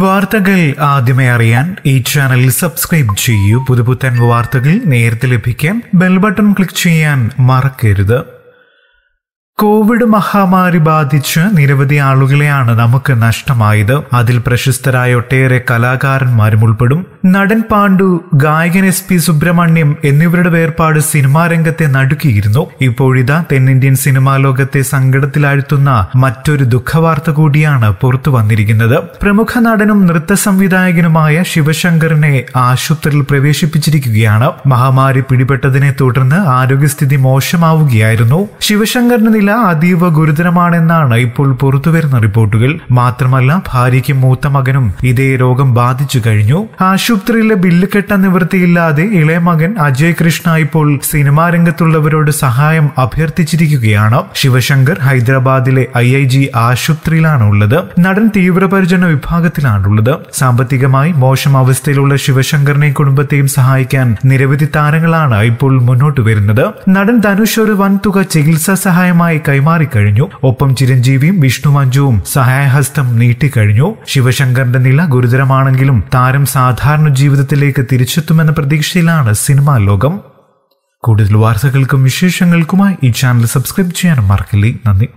വാർത്തകൾ ആദ്യമേ അറിയാൻ ഈ ചാനൽ സബ്സ്ക്രൈബ് ചെയ്യൂ പുതുപുത്തൻ വാർത്തകൾ നേരത്തെ ലഭിക്കാൻ ബെൽ ബട്ടൺ ക്ലിക്ക് ചെയ്യാൻ മറക്കരുത് കോവിഡ് മഹാമാരി ബാധിച്ച് നിരവധി ആളുകളെയാണ് നമുക്ക് നഷ്ടമായത് അതിൽ പ്രശസ്തരായ ഒട്ടേറെ കലാകാരന്മാരും ഉൾപ്പെടും നടൻ പാണ്ഡു ഗായകൻ എസ് പി സുബ്രഹ്മണ്യം എന്നിവരുടെ വേർപാട് സിനിമാ രംഗത്തെ നടുക്കിയിരുന്നു ഇപ്പോഴിതാ തെന്നിന്ത്യൻ സിനിമാ ലോകത്തെ സങ്കടത്തിലാഴ്ത്തുന്ന മറ്റൊരു ദുഃഖവാർത്ത കൂടിയാണ് പുറത്തു വന്നിരിക്കുന്നത് പ്രമുഖ നടനും നൃത്ത സംവിധായകനുമായ ശിവശങ്കറിനെ ആശുപത്രിയിൽ പ്രവേശിപ്പിച്ചിരിക്കുകയാണ് മഹാമാരി പിടിപെട്ടതിനെ തുടർന്ന് ആരോഗ്യസ്ഥിതി മോശമാവുകയായിരുന്നു ശിവശങ്കറിന്റെ നില അതീവ ഗുരുതരമാണെന്നാണ് ഇപ്പോൾ പുറത്തുവരുന്ന റിപ്പോർട്ടുകൾ മാത്രമല്ല ഭാര്യയ്ക്കും മൂത്ത മകനും ഇതേ രോഗം ബാധിച്ചു കഴിഞ്ഞു ആശു ആശുപത്രിയിലെ ബില്ല് കെട്ട നിവൃത്തിയില്ലാതെ ഇളയ മകൻ അജയ് കൃഷ്ണ ഇപ്പോൾ സിനിമാ രംഗത്തുള്ളവരോട് സഹായം അഭ്യർത്ഥിച്ചിരിക്കുകയാണ് ശിവശങ്കർ ഹൈദരാബാദിലെ ഐ ഐ ജി ആശുപത്രിയിലാണ് ഉള്ളത് നടൻ തീവ്രപരിചരണ വിഭാഗത്തിലാണുള്ളത് സാമ്പത്തികമായി മോശം അവസ്ഥയിലുള്ള ശിവശങ്കറിനെയും കുടുംബത്തെയും സഹായിക്കാൻ നിരവധി താരങ്ങളാണ് ഇപ്പോൾ മുന്നോട്ട് വരുന്നത് നടൻ ധനുഷ് ഒരു വൻതുക ചികിത്സാ സഹായമായി കൈമാറിക്കഴിഞ്ഞു ഒപ്പം ചിരഞ്ജീവിയും വിഷ്ണു മഞ്ജുവും സഹായഹസ്തം നീട്ടിക്കഴിഞ്ഞു ശിവശങ്കറിന്റെ നില ഗുരുതരമാണെങ്കിലും താരം സാധാരണ സാധാരണ ജീവിതത്തിലേക്ക് തിരിച്ചെത്തുമെന്ന പ്രതീക്ഷയിലാണ് സിനിമാ ലോകം കൂടുതൽ വാർത്തകൾക്കും വിശേഷങ്ങൾക്കുമായി ഈ ചാനൽ സബ്സ്ക്രൈബ് ചെയ്യാനും മറക്കില്ലേ നന്ദി